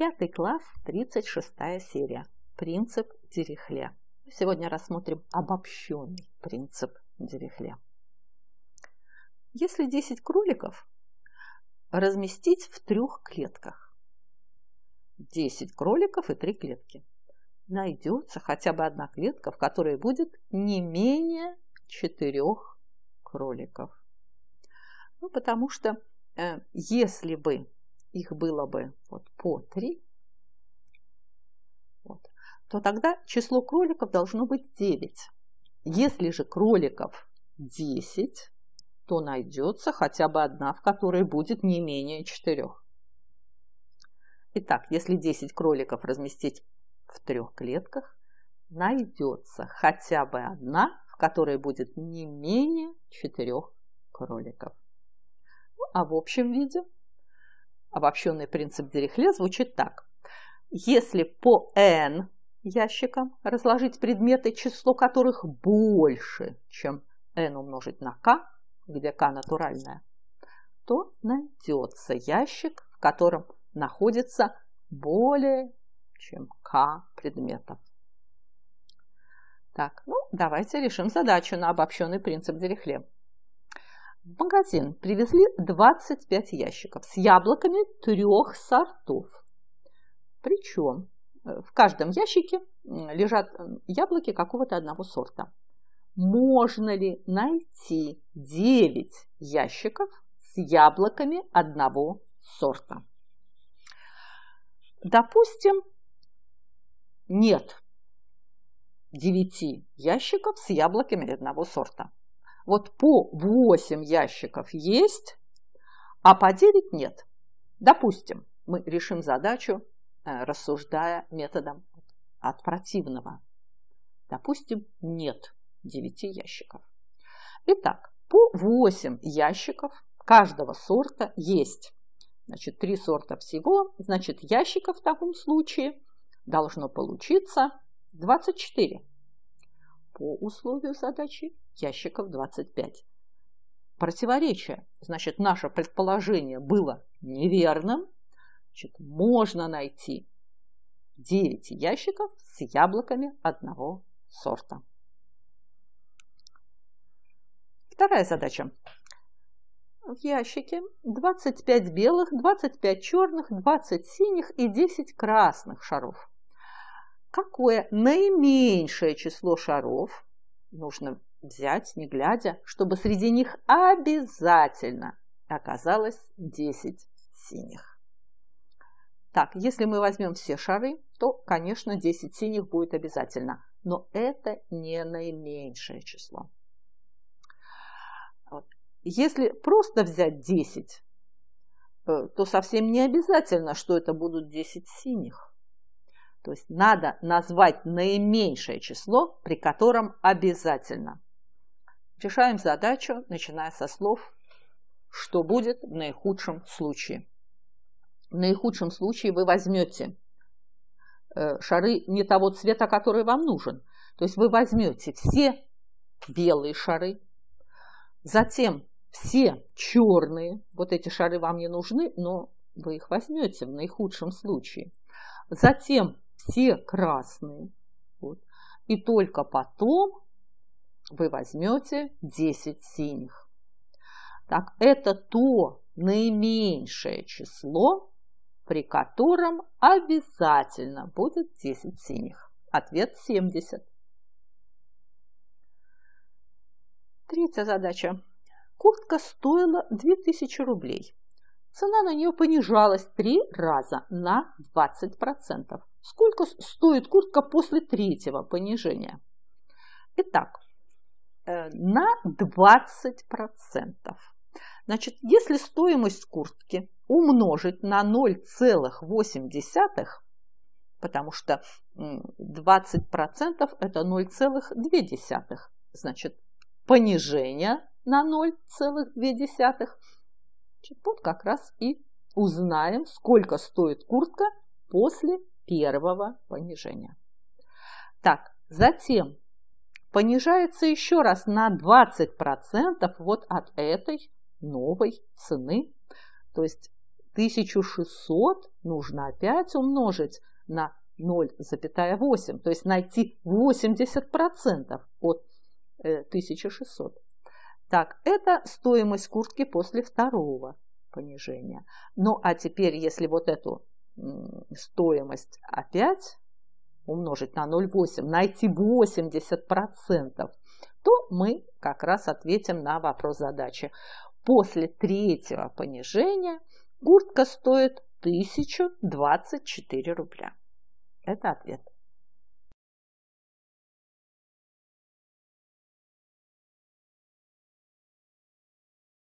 Пятый класс, 36 серия. Принцип Дирихле. Сегодня рассмотрим обобщенный принцип Дирихле. Если 10 кроликов разместить в трех клетках, 10 кроликов и 3 клетки, найдется хотя бы одна клетка, в которой будет не менее 4 кроликов. Ну, потому что э, если бы их было бы вот по 3, вот, то тогда число кроликов должно быть 9. Если же кроликов 10, то найдется хотя бы одна, в которой будет не менее 4. Итак, если 10 кроликов разместить в трех клетках, найдется хотя бы одна, в которой будет не менее 4 кроликов. Ну, а в общем виде обобщенный принцип Дирихле звучит так. Если по n ящикам разложить предметы, число которых больше, чем n умножить на k, где k натуральное, то найдется ящик, в котором находится более чем k предметов. Так, ну давайте решим задачу на обобщенный принцип Дирихле. В магазин привезли 25 ящиков с яблоками трех сортов. Причем э, в каждом ящике лежат э, яблоки какого-то одного сорта. Можно ли найти 9 ящиков с яблоками одного сорта? Допустим, нет 9 ящиков с яблоками одного сорта. Вот по 8 ящиков есть, а по 9 нет. Допустим, мы решим задачу, э, рассуждая методом от противного. Допустим, нет 9 ящиков. Итак, по 8 ящиков каждого сорта есть. Значит, 3 сорта всего. Значит, ящиков в таком случае должно получиться 24 по условию задачи ящиков 25. Противоречие. Значит, наше предположение было неверным. Значит, можно найти 9 ящиков с яблоками одного сорта. Вторая задача. В ящике 25 белых, 25 черных, 20 синих и 10 красных шаров. Какое наименьшее число шаров, нужно взять, не глядя, чтобы среди них обязательно оказалось 10 синих. Так, если мы возьмем все шары, то, конечно, 10 синих будет обязательно. Но это не наименьшее число. Если просто взять 10, э, то совсем не обязательно, что это будут 10 синих. То есть надо назвать наименьшее число, при котором обязательно Решаем задачу, начиная со слов «что будет в наихудшем случае». В наихудшем случае вы возьмете э, шары не того цвета, который вам нужен. То есть вы возьмете все белые шары, затем все черные, вот эти шары вам не нужны, но вы их возьмете в наихудшем случае. Затем все красные. Вот. И только потом вы возьмете 10 синих. Так это то наименьшее число, при котором обязательно будет 10 синих. Ответ 70. Третья задача. Куртка стоила 2000 рублей. Цена на нее понижалась три раза на 20%. Сколько стоит куртка после третьего понижения? Итак, Э, на 20%. Значит, если стоимость куртки умножить на 0,8, потому что 20% это 0,2, значит, понижение на 0,2, вот как раз и узнаем, сколько стоит куртка после первого понижения. Так, затем понижается еще раз на 20% вот от этой новой цены. То есть 1600 нужно опять умножить на 0,8, то есть найти 80% от 1600. Э, так, это стоимость куртки после второго понижения. Ну, а теперь, если вот эту стоимость опять умножить на 0,8, найти 80%, то мы как раз ответим на вопрос задачи. После третьего понижения гуртка стоит 1024 рубля. Это ответ.